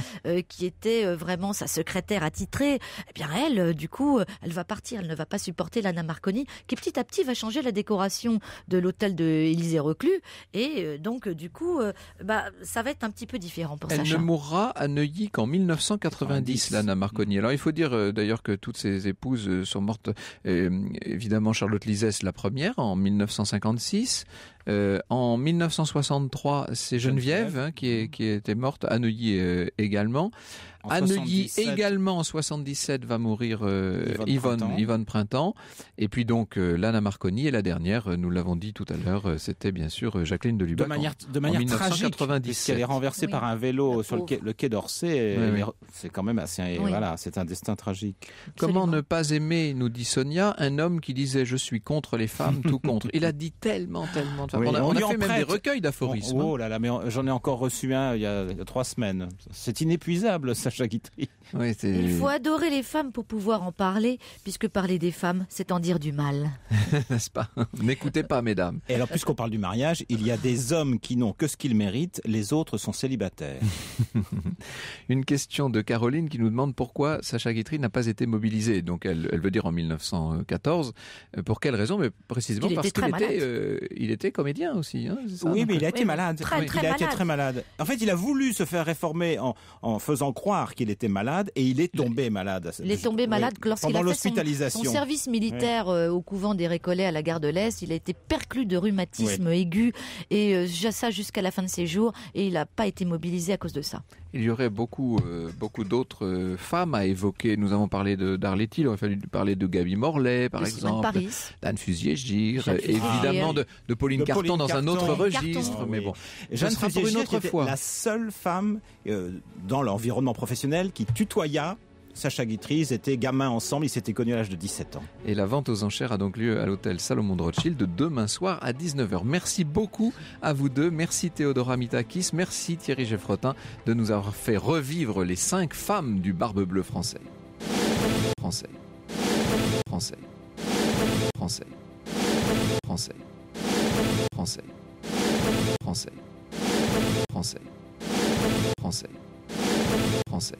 Speaker 4: qui était vraiment sa secrétaire attitrée. Eh bien, elle, du coup, elle va partir. Elle ne va pas supporter Lana Marconi, qui petit à petit va changer la décoration de l'hôtel de Élysée Reclus. Et donc, du coup, bah, ça va être un petit peu différent pour elle Elle ne
Speaker 1: mourra à Neuilly qu'en 1990, l'Anna Lana Marconi. Alors, il faut dire d'ailleurs que toutes ses épouses sont mortes. évidemment, Charlotte Lisès, la première, en 1950 euh, en 1963, c'est Geneviève, hein, qui, était morte à euh, également. Anne également en 77 va mourir euh, Yvonne, Printemps. Et puis donc euh, Lana Marconi et la dernière, euh, nous l'avons dit tout à l'heure, c'était bien sûr Jacqueline De manière, de manière tragique, elle est renversée par un vélo sur le quai, d'Orsay. C'est quand même assez, voilà, c'est un destin tragique. Comment ne pas aimer, nous dit Sonia, un homme qui disait je suis contre les femmes, tout contre. Il a dit tellement, tellement. De on a, fait même des recueils d'aphorismes. Oh, hein. oh, là là, mais j'en ai encore
Speaker 5: reçu un il y a trois semaines. C'est inépuisable, il faut
Speaker 4: adorer les femmes pour pouvoir en parler, puisque parler des femmes, c'est en dire du mal.
Speaker 5: [LAUGHS] N'est-ce pas
Speaker 1: N'écoutez pas, mesdames. Et alors, puisqu'on parle du mariage, il y a des hommes qui n'ont que ce qu'ils méritent, les autres sont célibataires. [LAUGHS] Une question de Caroline qui nous demande pourquoi Sacha Guitry n'a pas été mobilisé. Donc, elle, elle, veut dire en 1914. Euh, pour quelle raison Mais précisément parce qu'il était, euh, il était comédien aussi. Hein, oui, mais il a été malade. Très, il a été très malade.
Speaker 5: En fait, il a voulu se faire réformer en faisant croire qu'il était malade et il est tombé malade.
Speaker 4: Il est tombé malade lorsqu'il a fait son, service militaire euh, au couvent des Récollets à la gare de l'Est. Il a été perclus de rhumatisme aigu et euh, ça jusqu'à la fin de ses jours et il n'a pas été mobilisé à cause de ça
Speaker 1: il y aurait beaucoup, euh, beaucoup d'autres euh, femmes à évoquer. Nous avons parlé de d'Arletty, il aurait fallu parler de Gabi Morlaix, par exemple, d'Anne Fusier-Gire, je évidemment de, de, Pauline, Carton dans un autre registre. Mais bon, Je ne fusier une autre fois. la
Speaker 5: seule femme euh, dans l'environnement professionnel qui tutoya Sacha Guitry,
Speaker 1: était gamin ensemble, ils s'étaient connus à l'âge de 17 ans. Et la vente aux enchères a donc lieu à l'hôtel Salomon de Rothschild demain soir à 19h. Merci beaucoup à vous deux. Merci Théodora Mitakis, merci Thierry Geffrotin de nous avoir fait revivre les cinq femmes du Barbe Bleue français. Français. Français. Français. Français. Français. Français. Français. Français. Français.